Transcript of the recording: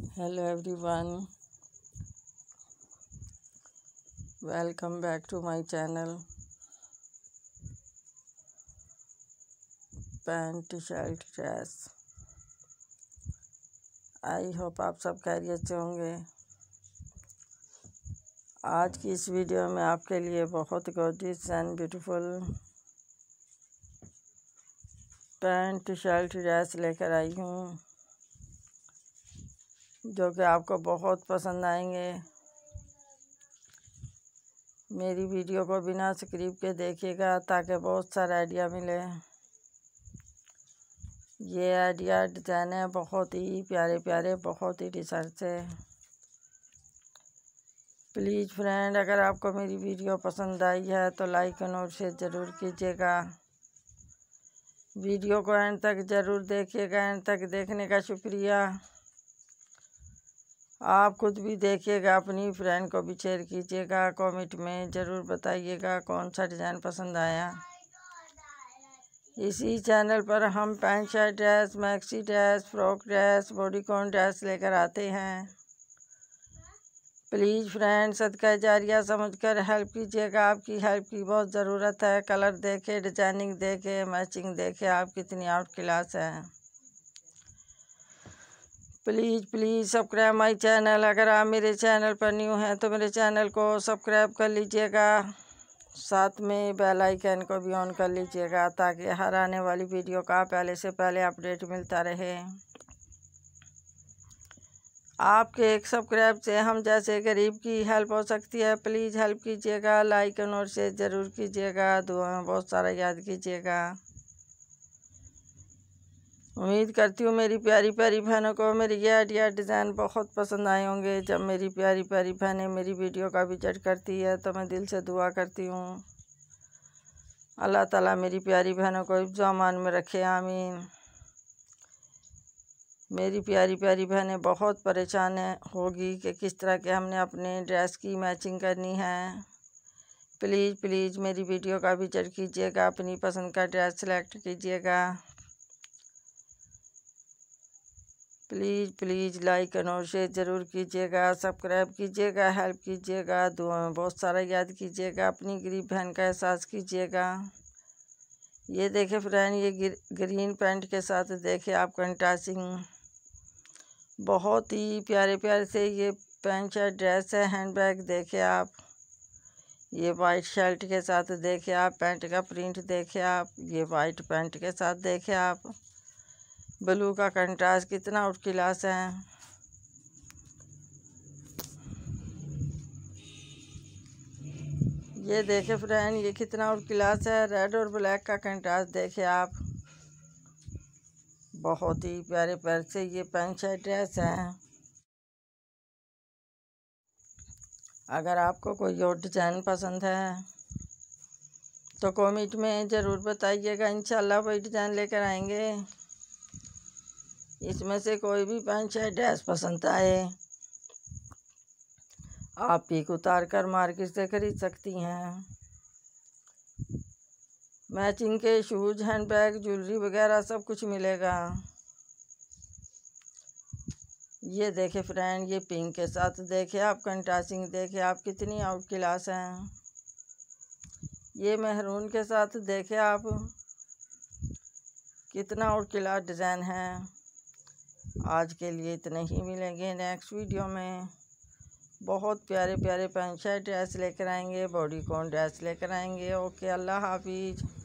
hello everyone welcome back to my channel pant shirt dress I hope आप सब career से होंगे आज की इस वीडियो में आपके लिए बहुत gorgeous and beautiful pant shirt dress लेकर आई हूँ जो कि आपको बहुत पसंद आएंगे मेरी वीडियो को बिना स्क्रिप के देखिएगा ताकि बहुत सारे आइडिया मिले ये आइडिया डिज़ाइन है बहुत ही प्यारे प्यारे बहुत ही रिसर्च है प्लीज़ फ्रेंड अगर आपको मेरी वीडियो पसंद आई है तो लाइक और शेयर ज़रूर कीजिएगा वीडियो को एंड तक ज़रूर देखिएगा एंड तक देखने का शुक्रिया आप खुद भी देखिएगा अपनी फ्रेंड को भी शेयर कीजिएगा कमेंट में ज़रूर बताइएगा कौन सा डिज़ाइन पसंद आया इसी चैनल पर हम pant shirt dress maxi dress frock dress bodycon dress लेकर आते हैं प्लीज़ फ्रेंड सदका जारिया समझकर हेल्प कीजिएगा आपकी हेल्प की बहुत ज़रूरत है कलर देखे डिजाइनिंग देखे मैचिंग देखे आप कितनी आउट क्लास हैं please please subscribe my channel अगर आप मेरे चैनल पर न्यू हैं तो मेरे चैनल को सब्सक्राइब कर लीजिएगा साथ में बेल आइकन को भी ऑन कर लीजिएगा ताकि हर आने वाली वीडियो का पहले से पहले अपडेट मिलता रहे आपके एक सब्सक्राइब से हम जैसे गरीब की हेल्प हो सकती है प्लीज़ हेल्प कीजिएगा लाइक और शेयर ज़रूर कीजिएगा दुआ में बहुत सारा याद कीजिएगा उम्मीद करती हूँ मेरी प्यारी प्यारी बहनों को मेरी यह आइडिया डिज़ाइन बहुत पसंद आए होंगे जब मेरी प्यारी प्यारी बहनें मेरी वीडियो का विजिट करती है तो मैं दिल से दुआ करती हूँ अल्लाह ताला मेरी प्यारी बहनों को अमान में रखे आमीन मेरी प्यारी प्यारी बहनें बहुत परेशान होगी कि किस तरह के हमने अपने ड्रेस की मैचिंग करनी है प्लीज़ प्लीज़ मेरी वीडियो का विजिट कीजिएगा अपनी पसंद का ड्रेस सेलेक्ट कीजिएगा प्लीज़ प्लीज़ लाइक एंड और शेयर ज़रूर कीजिएगा सब्सक्राइब कीजिएगा हेल्प कीजिएगा दुआ में बहुत सारा याद कीजिएगा अपनी गरीब बहन का एहसास कीजिएगा ये देखे फ्रेंड ये ग्रीन पैंट के साथ देखे आप कंटा सिंह बहुत ही प्यारे प्यारे से ये पेंट शर्ट ड्रेस है हैंड बैग देखे आप ये वाइट शर्ट के साथ देखे आप पैंट का प्रिंट देखे आप ये वाइट पैंट के साथ देखे आप ब्लू का कंट्रास्ट कितना उठ क्लास है ये देखे फ्रेंड ये कितना और क्लास है रेड और ब्लैक का कंट्रास्ट देखे आप बहुत ही प्यारे प्यार से ये पेंट शर्ट ड्रेस है अगर आपको कोई और डिज़ाइन पसंद है तो कमेंट में ज़रूर बताइएगा इंशाल्लाह वही डिज़ाइन लेकर आएंगे इसमें से कोई भी पैंट शर्ट ड्रेस पसंद तो आए आप पीक उतार कर मार्केट से ख़रीद सकती हैं मैचिंग के शूज़ हैंड बैग ज्वेलरी वगैरह सब कुछ मिलेगा ये देखे फ्रेंड ये पिंक के साथ देखे आप कंट्रासिंग देखे आप कितनी आउट क्लास हैं ये मेहरून के साथ देखे आप कितना आउट क्लास डिज़ाइन है आज के लिए इतने ही मिलेंगे नेक्स्ट वीडियो में बहुत प्यारे प्यारे शर्ट ड्रेस लेकर आएंगे बॉडी कॉन ड्रेस लेकर आएंगे ओके अल्लाह हाफिज़